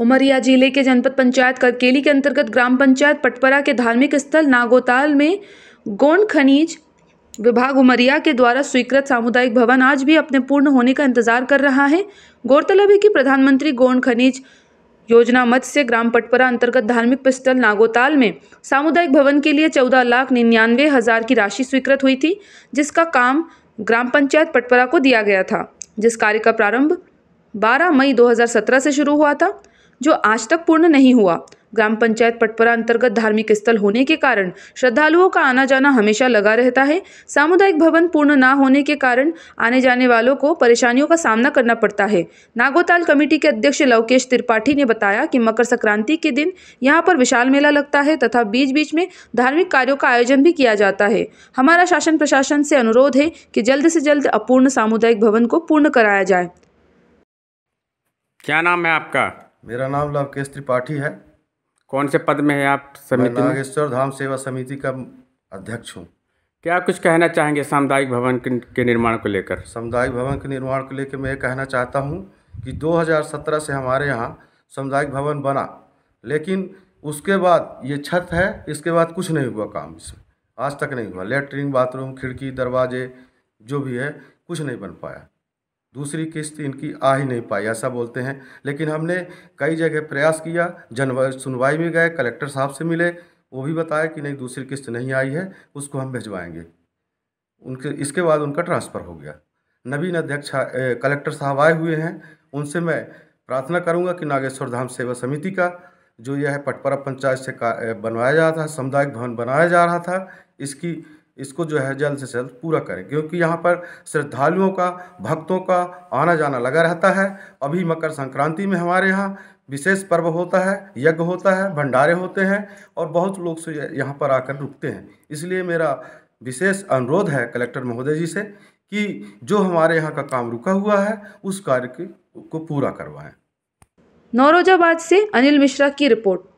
उमरिया जिले के जनपद पंचायत करकेली के अंतर्गत ग्राम पंचायत पटपरा के धार्मिक स्थल नागोताल में गोंड खनिज विभाग उमरिया के द्वारा स्वीकृत सामुदायिक भवन आज भी अपने पूर्ण होने का इंतजार कर रहा है गौरतलब है कि प्रधानमंत्री गोंड खनिज योजना मत से ग्राम पटपरा अंतर्गत धार्मिक स्थल नागोताल में सामुदायिक भवन के लिए चौदह लाख निन्यानवे हज़ार की राशि स्वीकृत हुई थी जिसका काम ग्राम पंचायत पटपरा को दिया गया था जिस कार्य का प्रारंभ 12 मई 2017 से शुरू हुआ था जो आज तक पूर्ण नहीं हुआ ग्राम पंचायत पटपरा अंतर्गत धार्मिक स्थल होने के कारण श्रद्धालुओं का आना जाना हमेशा लगा रहता है सामुदायिक भवन पूर्ण ना होने के कारण आने जाने वालों को परेशानियों का सामना करना पड़ता है नागोताल कमेटी के अध्यक्ष लवकेश त्रिपाठी ने बताया कि मकर संक्रांति के दिन यहाँ पर विशाल मेला लगता है तथा बीच बीच में धार्मिक कार्यों का आयोजन भी किया जाता है हमारा शासन प्रशासन से अनुरोध है कि जल्द से जल्द अपूर्ण सामुदायिक भवन को पूर्ण कराया जाए क्या नाम है आपका मेरा नाम लवकेश त्रिपाठी है कौन से पद में है आप समिति नागेश्वर धाम सेवा समिति का अध्यक्ष हूँ क्या कुछ कहना चाहेंगे सामुदायिक भवन के निर्माण को लेकर सामुदायिक भवन के निर्माण को लेकर मैं ये कहना चाहता हूँ कि 2017 से हमारे यहाँ सामुदायिक भवन बना लेकिन उसके बाद ये छत है इसके बाद कुछ नहीं हुआ काम इसमें आज तक नहीं हुआ लेटरिन बाथरूम खिड़की दरवाजे जो भी है कुछ नहीं बन पाया दूसरी किस्त इनकी आ ही नहीं पाई ऐसा बोलते हैं लेकिन हमने कई जगह प्रयास किया जनवा सुनवाई में गए कलेक्टर साहब से मिले वो भी बताया कि नहीं दूसरी किस्त नहीं आई है उसको हम भिजवाएंगे उनके इसके बाद उनका ट्रांसफ़र हो गया नवीन अध्यक्ष कलेक्टर साहब आए हुए हैं उनसे मैं प्रार्थना करूंगा कि नागेश्वर धाम सेवा समिति का जो यह पटपरा पंचायत से बनवाया जा रहा था सामुदायिक भवन बनाया जा रहा था इसकी इसको जो है जल्द से जल्द पूरा करें क्योंकि यहाँ पर श्रद्धालुओं का भक्तों का आना जाना लगा रहता है अभी मकर संक्रांति में हमारे यहाँ विशेष पर्व होता है यज्ञ होता है भंडारे होते हैं और बहुत लोग से यहाँ पर आकर रुकते हैं इसलिए मेरा विशेष अनुरोध है कलेक्टर महोदय जी से कि जो हमारे यहाँ का काम रुका हुआ है उस कार्य को पूरा करवाएं नौरोजाबाद से अनिल मिश्रा की रिपोर्ट